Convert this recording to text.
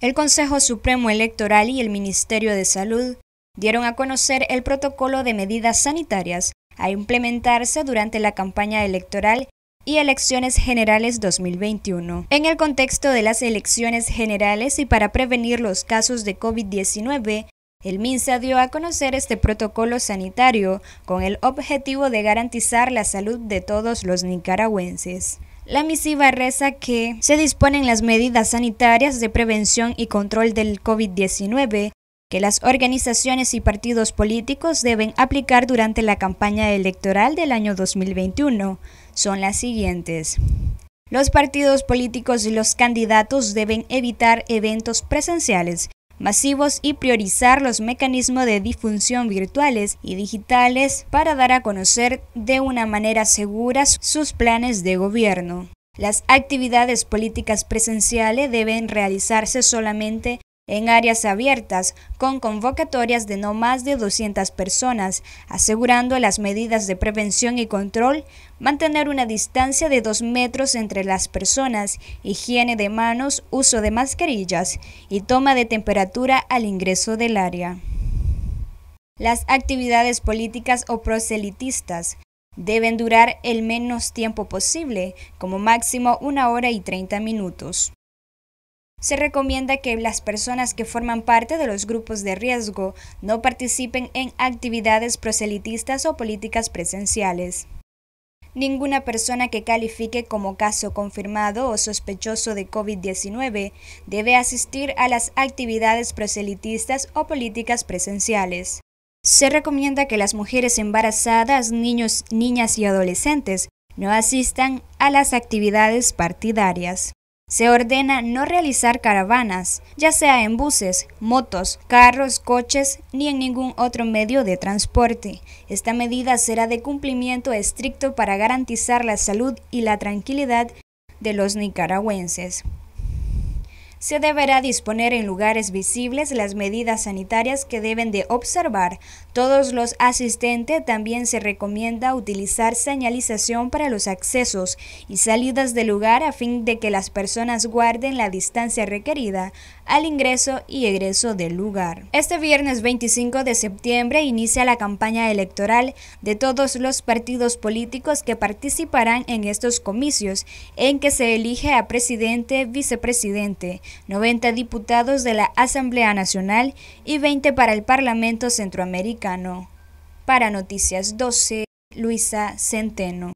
El Consejo Supremo Electoral y el Ministerio de Salud dieron a conocer el protocolo de medidas sanitarias a implementarse durante la campaña electoral y elecciones generales 2021. En el contexto de las elecciones generales y para prevenir los casos de COVID-19, el MINSA dio a conocer este protocolo sanitario con el objetivo de garantizar la salud de todos los nicaragüenses. La misiva reza que se disponen las medidas sanitarias de prevención y control del COVID-19 que las organizaciones y partidos políticos deben aplicar durante la campaña electoral del año 2021 son las siguientes. Los partidos políticos y los candidatos deben evitar eventos presenciales masivos y priorizar los mecanismos de difusión virtuales y digitales para dar a conocer de una manera segura sus planes de gobierno. Las actividades políticas presenciales deben realizarse solamente en áreas abiertas con convocatorias de no más de 200 personas, asegurando las medidas de prevención y control, mantener una distancia de 2 metros entre las personas, higiene de manos, uso de mascarillas y toma de temperatura al ingreso del área. Las actividades políticas o proselitistas deben durar el menos tiempo posible, como máximo una hora y 30 minutos. Se recomienda que las personas que forman parte de los grupos de riesgo no participen en actividades proselitistas o políticas presenciales. Ninguna persona que califique como caso confirmado o sospechoso de COVID-19 debe asistir a las actividades proselitistas o políticas presenciales. Se recomienda que las mujeres embarazadas, niños, niñas y adolescentes no asistan a las actividades partidarias. Se ordena no realizar caravanas, ya sea en buses, motos, carros, coches ni en ningún otro medio de transporte. Esta medida será de cumplimiento estricto para garantizar la salud y la tranquilidad de los nicaragüenses se deberá disponer en lugares visibles las medidas sanitarias que deben de observar. Todos los asistentes también se recomienda utilizar señalización para los accesos y salidas del lugar a fin de que las personas guarden la distancia requerida al ingreso y egreso del lugar. Este viernes 25 de septiembre inicia la campaña electoral de todos los partidos políticos que participarán en estos comicios en que se elige a presidente, vicepresidente, 90 diputados de la Asamblea Nacional y 20 para el Parlamento Centroamericano. Para Noticias 12, Luisa Centeno.